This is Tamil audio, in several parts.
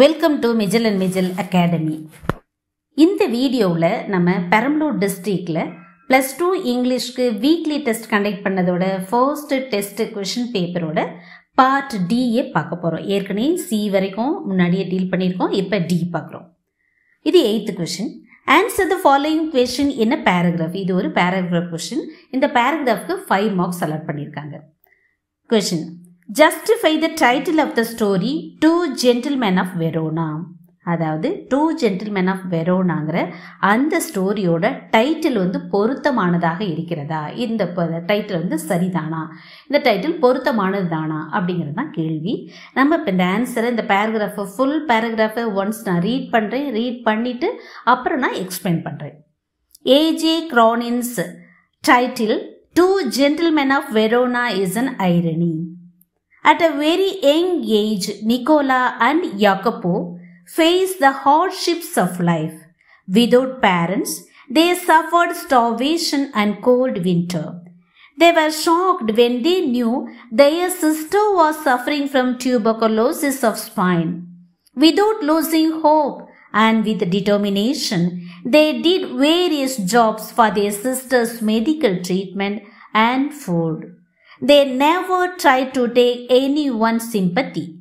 Welcome to Mijil and Mijil academy இந்த வீடியோவில் நம்ம பெரம்பலூர் டிஸ்ட்ரிக்டில் ப்ளஸ் டூ இங்கிலீஷ்க்கு வீக்லி டெஸ்ட் கண்டக்ட் பண்ணதோட ஃபர்ஸ்ட் டெஸ்ட் கொஷின் பேப்பரோட பார்ட் டிஏ பார்க்க போகிறோம் ஏற்கனவே சி வரைக்கும் முன்னாடியே டீல் பண்ணியிருக்கோம் இப்போ டி பார்க்குறோம் இது eighth question answer the following question என்ன பேராகிராஃப் இது ஒரு பேராகிராஃப் கொஷின் இந்த பேராகிராஃப்க்கு ஃபைவ் மார்க்ஸ் அலாட் பண்ணியிருக்காங்க question justify the title of the story two gentlemen of Verona அதாவது டூ ஜென்டில்மேன் ஆஃப் வெரோனாங்கிற அந்த ஸ்டோரியோட டைட்டில் வந்து பொருத்தமானதாக இருக்கிறதா இந்த டைட்டில் வந்து சரிதானா இந்த டைட்டில் பொருத்தமானது தானா அப்படிங்கிறது தான் கேள்வி நம்ம இப்போ இந்த ஆன்சரை இந்த பேராகிராஃபை ஃபுல் பேராகிராஃபை ஒன்ஸ் நான் ரீட் பண்ணுறேன் ரீட் பண்ணிவிட்டு அப்புறம் நான் எக்ஸ்பிளைன் பண்ணுறேன் A J Cronin's title two gentlemen of Verona is an irony At a very young age, Nicola and Jacopo faced the hardships of life. Without parents, they suffered starvation and cold winter. They were shocked when they knew their sister was suffering from tuberculosis of spine. Without losing hope and with determination, they did various jobs for their sister's medical treatment and food. They never try to take anyone's sympathy.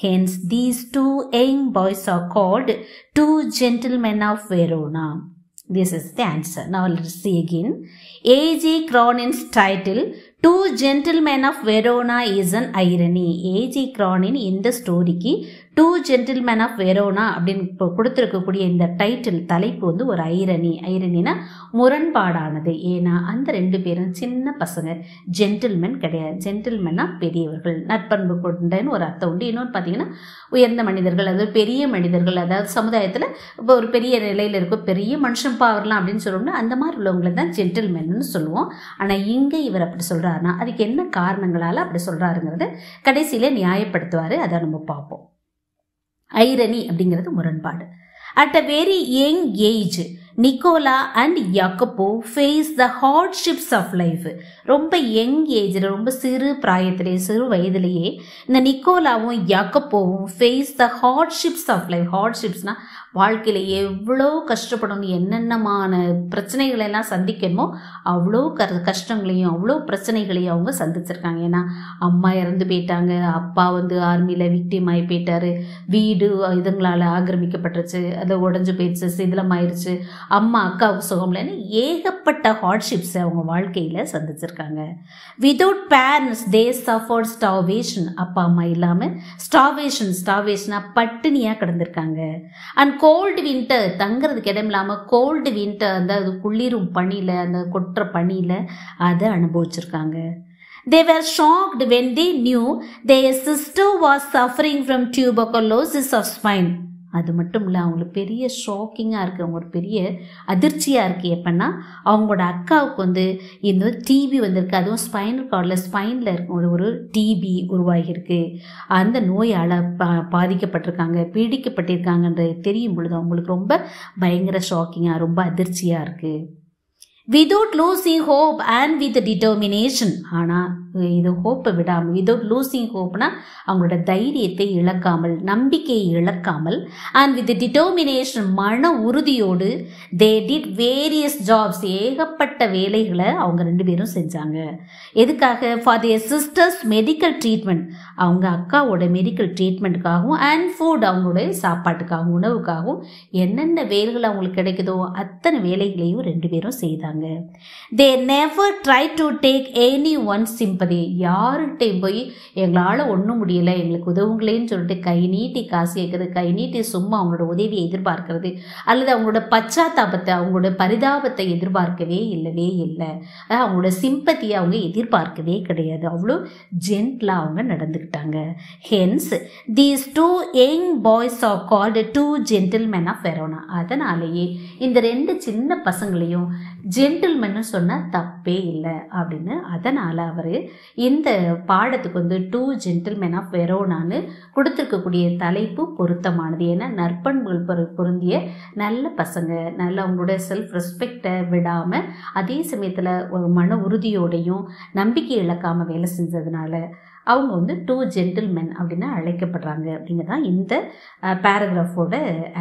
Hence, these two young boys are called two gentlemen of Verona. This is the answer. Now let's see again. A.G. Cronin's title, Two Gentlemen of Verona is an irony. A.G. Cronin the story. Two gentlemen of Verona அப்படின்னு கொடுத்துருக்கக்கூடிய இந்த டைட்டில் தலைப்பு வந்து ஒரு ஐரணி ஐரணினா முரண்பாடானது ஏன்னா அந்த ரெண்டு பேரும் சின்ன பசங்க ஜென்டில்மேன் கிடையாது ஜென்டில்மேனா பெரியவர்கள் நட்பண்பு கொண்டன்னு ஒரு அர்த்தம் உண்டு இன்னொன்று பார்த்தீங்கன்னா உயர்ந்த மனிதர்கள் அதாவது பெரிய மனிதர்கள் அதாவது சமுதாயத்தில் இப்போ ஒரு பெரிய நிலையில் இருக்க பெரிய மனுஷன் பாவரலாம் அப்படின்னு சொல்லணும்னா அந்த மாதிரி உள்ளவங்களை தான் ஜென்டில்மேன்னு சொல்லுவோம் ஆனால் இங்கே இவர் அப்படி சொல்கிறாருன்னா அதுக்கு என்ன காரணங்களால் அப்படி சொல்கிறாருங்கிறத கடைசியில் நியாயப்படுத்துவார் அதை நம்ம பார்ப்போம் ஐரணி அப்படிங்கிறது முரண்பாடு at a very young age Nicola and Jacopo face the hardships of life ரொம்ப யங் ஏஜில் ரொம்ப சிறு பிராயத்திலேயே சிறு வயதிலேயே இந்த நிக்கோலாவும் யக்கப்போவும் face the hardships of life ஹார்ட்ஷிப்ஸ்னால் வாழ்க்கையில் எவ்வளோ கஷ்டப்படணும் என்னென்னமான பிரச்சனைகளை எல்லாம் சந்திக்கணுமோ அவ்வளோ க கஷ்டங்களையும் அவ்வளோ பிரச்சனைகளையும் அவங்க சந்திச்சிருக்காங்க ஏன்னா அம்மா இறந்து போயிட்டாங்க அப்பா வந்து ஆர்மியில் விக்டிம் ஆகி வீடு இதுங்களால் ஆக்கிரமிக்கப்பட்டுருச்சு அதை உடஞ்சி போயிடுச்சு சிதிலம் ஆயிடுச்சு அம்மா அக்காவுக்கு சுகம் இல்லைன்னு ஏகப்பட்ட ஹார்ட்ஷிப்ஸை அவங்க வாழ்க்கையில் சந்திச்சிருக்காங்க without parents they suffer starvation அப்பா அம்மா இல்லாமல் ஸ்டாவேஷன் ஸ்டாவேஷனாக பட்டினியாக கிடந்திருக்காங்க அண்ட் கோல்டு வின்டர் தங்கிறதுக்கு இடம் இல்லாமல் கோல்டு வின்டர் அந்த அது குளிரும் பனியில் அந்த கொட்டுற பனியில் அதை அனுபவிச்சிருக்காங்க they were shocked when they knew their sister was suffering from tuberculosis of spine அது மட்டும் இல்லை அவங்களுக்கு பெரிய ஷாக்கிங்காக இருக்குது அவங்க ஒரு பெரிய அதிர்ச்சியாக இருக்குது எப்படின்னா அவங்களோட அக்காவுக்கு வந்து இந்த டிபி வந்திருக்கு அதுவும் ஸ்பைனல் கார்டில் ஸ்பைனில் இருக்க ஒரு டிபி உருவாகியிருக்கு அந்த நோயால் பா பாதிக்கப்பட்டிருக்காங்க பீடிக்கப்பட்டிருக்காங்கன்றது தெரியும் பொழுது அவங்களுக்கு ரொம்ப பயங்கர ஷாக்கிங்காக ரொம்ப அதிர்ச்சியாக இருக்குது without losing hope and with determination ஆனால் இது ஹோப்பை விடாமல் விதவுட் லூசிங் ஹோப்னா அவங்களோட தைரியத்தை இழக்காமல் நம்பிக்கையை இழக்காமல் அண்ட் வித் டிட்டர்மினேஷன் மன உறுதியோடு தே டிட் வேரியஸ் ஜாப்ஸ் ஏகப்பட்ட வேலைகளை அவங்க ரெண்டு பேரும் செஞ்சாங்க எதுக்காக for their sister's medical treatment அவங்க அக்காவோட மெடிக்கல் ட்ரீட்மெண்ட்டுக்காகவும் அண்ட் ஃபுட் அவங்களோட சாப்பாட்டுக்காகவும் உணவுக்காகவும் என்னென்ன வேலைகள் அவங்களுக்கு கிடைக்குதோ அத்தனை வேலைகளையும் ரெண்டு பேரும் செய்தாங்க சொல்கிறாங்க they never tried to take any one sympathy யாருகிட்டையும் போய் எங்களால் ஒன்றும் முடியலை எங்களுக்கு உதவுங்களேன்னு சொல்லிட்டு கை நீட்டி காசு கேட்குறது கை நீட்டி சும்மா அவங்களோட உதவியை எதிர்பார்க்கறது அல்லது அவங்களோட பச்சாத்தாபத்தை அவங்களோட பரிதாபத்தை எதிர்பார்க்கவே இல்லவே இல்லை அவங்களோட சிம்பத்தியை அவங்க எதிர்பார்க்கவே கிடையாது அவ்வளோ ஜென்ட்லாக அவங்க நடந்துக்கிட்டாங்க hence these two young boys are called two gentlemen of Verona அதனாலேயே இந்த ரெண்டு சின்ன பசங்களையும் ஜென் ஜென்டில்மென்னு சொன்னால் தப்பே இல்லை அப்படின்னு அதனால் அவர் இந்த பாடத்துக்கு வந்து டூ ஜென்டில்மென் ஆஃப் வெரோனான்னு கொடுத்துருக்கக்கூடிய தலைப்பு பொருத்தமானது ஏன்னா நற்பண்புகள் பொரு பொருந்திய நல்ல பசங்க நல்ல அவங்களோட செல்ஃப் ரெஸ்பெக்டை விடாமல் அதே சமயத்தில் மன உறுதியோடையும் நம்பிக்கை இழக்காமல் வேலை செஞ்சதுனால அவங்க வந்து டூ ஜென்டில்மென் அப்படின்னு அழைக்கப்படுறாங்க அப்படிங்கிறதான் இந்த பேராகிராஃபோட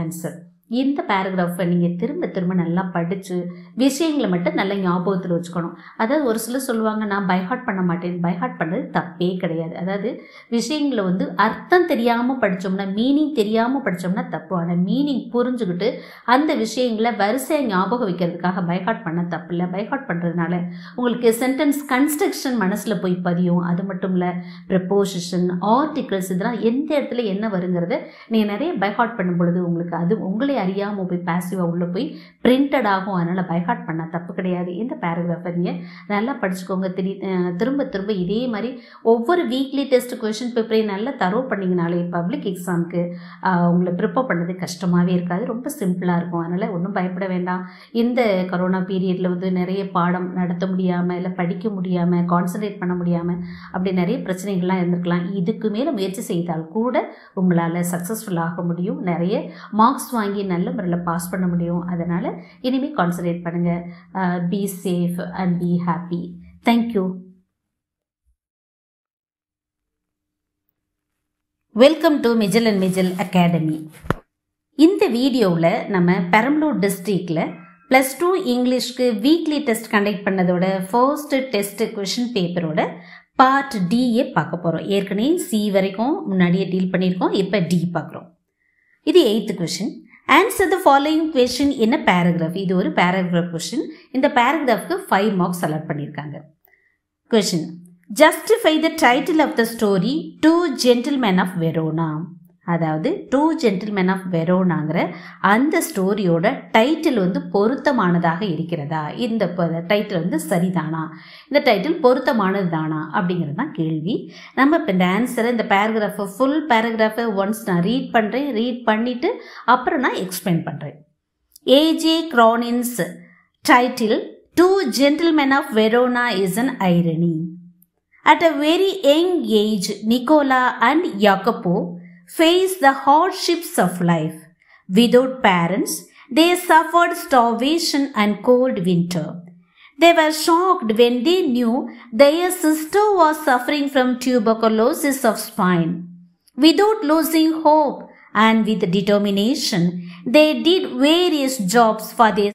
ஆன்சர் இந்த பேராகிராஃபை நீங்கள் திரும்ப திரும்ப நல்லா படித்து விஷயங்களை மட்டும் நல்லா ஞாபகத்தில் வச்சுக்கணும் அதாவது ஒரு சிலர் சொல்லுவாங்க நான் பைஹாட் பண்ண மாட்டேன் பைஹாட் பண்ணுறது தப்பே கிடையாது அதாவது விஷயங்களை வந்து அர்த்தம் தெரியாமல் படித்தோம்னா மீனிங் தெரியாமல் படித்தோம்னா தப்பு ஆனால் மீனிங் புரிஞ்சுக்கிட்டு அந்த விஷயங்களை வரிசையை ஞாபகம் வைக்கிறதுக்காக பைஹாட் பண்ண தப்பு இல்லை பைஹாட் பண்ணுறதுனால உங்களுக்கு சென்டென்ஸ் கன்ஸ்ட்ரக்ஷன் மனசில் போய் பதியும் அது மட்டும் இல்லை ப்ரப்போசிஷன் ஆர்டிகிள்ஸ் இதெல்லாம் எந்த இடத்துல என்ன வருங்கிறத நீங்கள் நிறைய பைஹாட் பண்ணும் பொழுது உங்களுக்கு அது உங்களை அறியாமல் போய் பேசிவாக உள்ளே போய் பிரிண்டட் ஆகும் அதனால் பைஹாட் பண்ணால் தப்பு கிடையாது இந்த பேராகிராஃபை நீங்கள் நல்லா படிச்சுக்கோங்க திடீ திரும்ப திரும்ப இதே மாதிரி ஒவ்வொரு வீக்லி டெஸ்ட் கொஷின் பேப்பரை நல்லா தரோ பண்ணிங்கனாலே பப்ளிக் எக்ஸாமுக்கு உங்களை ப்ரிப்பேர் பண்ணது கஷ்டமாகவே இருக்காது ரொம்ப சிம்பிளாக இருக்கும் அதனால் ஒன்றும் பயப்பட வேண்டாம் இந்த கொரோனா பீரியடில் வந்து நிறைய பாடம் நடத்த முடியாமல் இல்லை படிக்க முடியாமல் கான்சன்ட்ரேட் பண்ண முடியாமல் அப்படி நிறைய பிரச்சனைகள்லாம் இருந்திருக்கலாம் இதுக்கு மேலே முயற்சி செய்தால் கூட உங்களால் சக்ஸஸ்ஃபுல் ஆக முடியும் நிறைய மார்க்ஸ் வாங்கி நல்ல முறையில் பாஸ் பண்ண முடியும் அதனால் இனிமேல் கான்சன்ட்ரேட் பண்ணுங்கள் be safe and be happy thank you welcome to Mijil and Mijil academy இந்த வீடியோவில் நம்ம பெரம்பலூர் டிஸ்ட்ரிக்டில் ப்ளஸ் டூ இங்கிலீஷ்க்கு வீக்லி டெஸ்ட் கண்டக்ட் பண்ணதோட ஃபர்ஸ்ட் டெஸ்ட் கொஷின் பேப்பரோட பார்ட் டிஏ பார்க்க போகிறோம் ஏற்கனவே சி வரைக்கும் முன்னாடியே டீல் பண்ணியிருக்கோம் இப்போ டி பார்க்குறோம் இது eighth question answer the following question என்ன பேராகிராஃப் இது ஒரு பேராகிராஃப் கொஷின் இந்த பேராகிராஃப்க்கு ஃபைவ் மார்க்ஸ் அலாட் பண்ணியிருக்காங்க question justify the title of the story two gentlemen of Verona அதாவது டூ ஜென்டில்மேன் ஆஃப் வெரோனாங்கிற அந்த ஸ்டோரியோட டைட்டில் வந்து பொருத்தமானதாக இருக்கிறதா இந்த டைட்டில் வந்து சரிதானா இந்த டைட்டில் பொருத்தமானது தானா அப்படிங்கிறது தான் கேள்வி நம்ம இப்போ இந்த ஆன்சரை இந்த பேராகிராஃபை ஃபுல் பேராகிராஃபை ஒன்ஸ் நான் ரீட் பண்ணுறேன் ரீட் பண்ணிவிட்டு அப்புறம் நான் எக்ஸ்பிளைன் பண்ணுறேன் A J Cronin's title two gentlemen of Verona is an irony at a very young age Nicola and Jacopo face the hardships of life. Without parents, they suffered starvation and cold winter. They were shocked when they knew their sister was suffering from tuberculosis of spine. Without losing hope and with determination, they did various jobs for their